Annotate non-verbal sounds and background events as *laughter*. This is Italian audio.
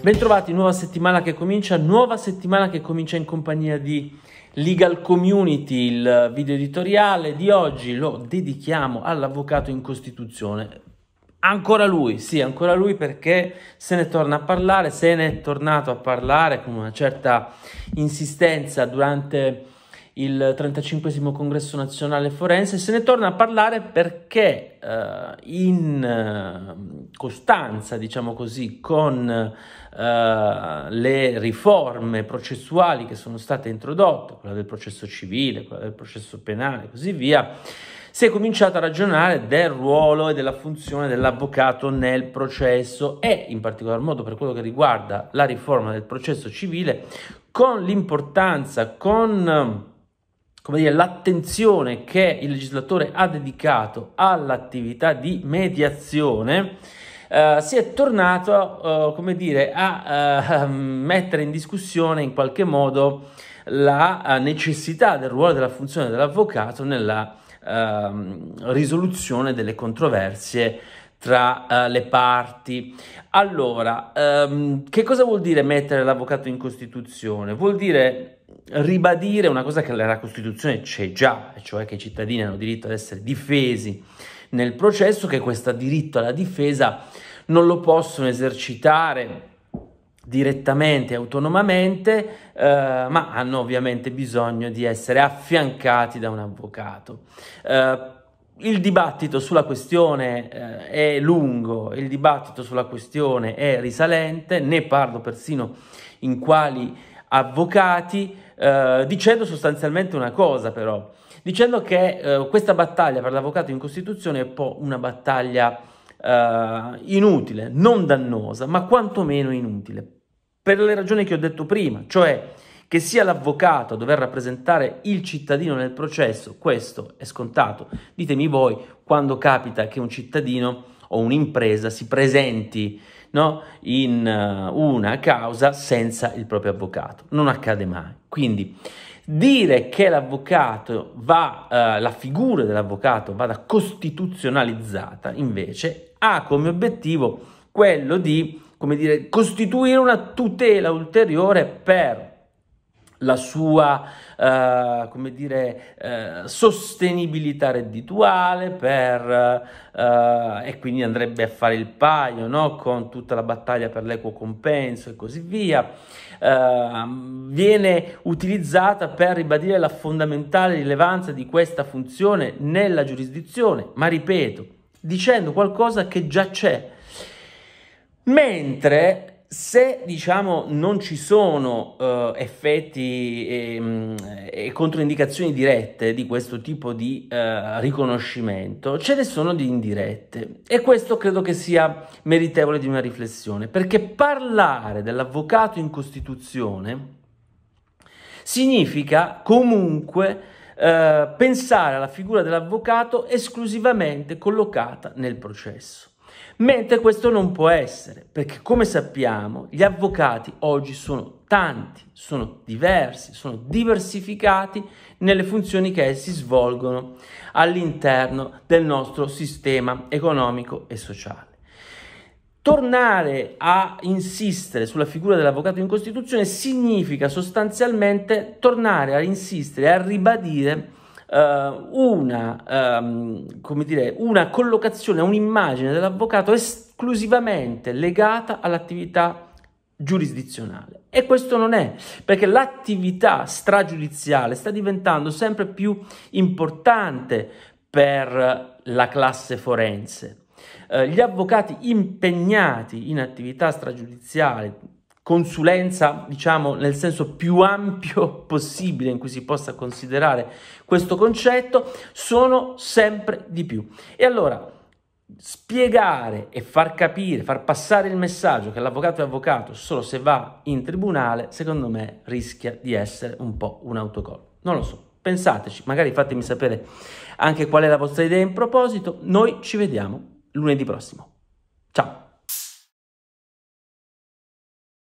Bentrovati, nuova settimana che comincia, nuova settimana che comincia in compagnia di Legal Community, il video editoriale di oggi lo dedichiamo all'avvocato in Costituzione. Ancora lui, sì, ancora lui perché se ne torna a parlare, se ne è tornato a parlare con una certa insistenza durante il 35 congresso nazionale forense, se ne torna a parlare perché eh, in eh, costanza, diciamo così, con eh, le riforme processuali che sono state introdotte, quella del processo civile, quella del processo penale e così via, si è cominciato a ragionare del ruolo e della funzione dell'avvocato nel processo e in particolar modo per quello che riguarda la riforma del processo civile con l'importanza, con come dire, l'attenzione che il legislatore ha dedicato all'attività di mediazione, eh, si è tornato, eh, come dire, a eh, *laughs* mettere in discussione in qualche modo la eh, necessità del ruolo e della funzione dell'avvocato nella ehm, risoluzione delle controversie tra uh, le parti. Allora, um, che cosa vuol dire mettere l'avvocato in Costituzione? Vuol dire ribadire una cosa che nella Costituzione c'è già, cioè che i cittadini hanno diritto ad essere difesi nel processo, che questo diritto alla difesa non lo possono esercitare direttamente, autonomamente, eh, ma hanno ovviamente bisogno di essere affiancati da un avvocato. Eh, il dibattito sulla questione eh, è lungo, il dibattito sulla questione è risalente, ne parlo persino in quali avvocati, eh, dicendo sostanzialmente una cosa però, dicendo che eh, questa battaglia per l'avvocato in Costituzione è un po' una battaglia eh, inutile, non dannosa, ma quantomeno inutile, per le ragioni che ho detto prima, cioè che sia l'avvocato a dover rappresentare il cittadino nel processo, questo è scontato. Ditemi voi quando capita che un cittadino o un'impresa si presenti no? in eh, una causa senza il proprio avvocato. Non accade mai. Quindi dire che l'avvocato va, eh, la figura dell'avvocato vada costituzionalizzata invece ha come obiettivo quello di come dire, costituire una tutela ulteriore per la sua eh, come dire, eh, sostenibilità reddituale per, eh, e quindi andrebbe a fare il paio no? con tutta la battaglia per l'equo compenso e così via. Ehm, viene utilizzata per ribadire la fondamentale rilevanza di questa funzione nella giurisdizione, ma ripeto, dicendo qualcosa che già c'è. Mentre se diciamo non ci sono uh, effetti e, ehm, e, controindicazioni dirette di questo tipo di uh, riconoscimento, ce ne sono di indirette e questo credo che sia meritevole di una riflessione, perché parlare dell'avvocato in Costituzione significa comunque uh, pensare alla figura dell'avvocato esclusivamente collocata nel processo. Mentre questo non può essere, perché come sappiamo gli avvocati oggi sono tanti, sono diversi, sono diversificati nelle funzioni che essi svolgono all'interno del nostro sistema economico e sociale. Tornare a insistere sulla figura dell'avvocato in Costituzione significa sostanzialmente tornare a insistere, a ribadire eh, una, um, come dire, una collocazione, un'immagine dell'avvocato esclusivamente legata all'attività giurisdizionale. E questo non è, perché l'attività stragiudiziale sta diventando sempre più importante per la classe forense. Eh, gli avvocati impegnati in attività stragiudiziale consulenza, diciamo, nel senso più ampio *laughs* possibile in cui si possa considerare questo concetto, sono sempre di più. E allora spiegare e far capire, far passare il messaggio che l'avvocato è avvocato solo se va in tribunale, secondo me rischia di essere un po' un autocollo. Non lo so, pensateci, magari fatemi sapere anche qual è la vostra idea in proposito. Noi ci vediamo lunedì prossimo.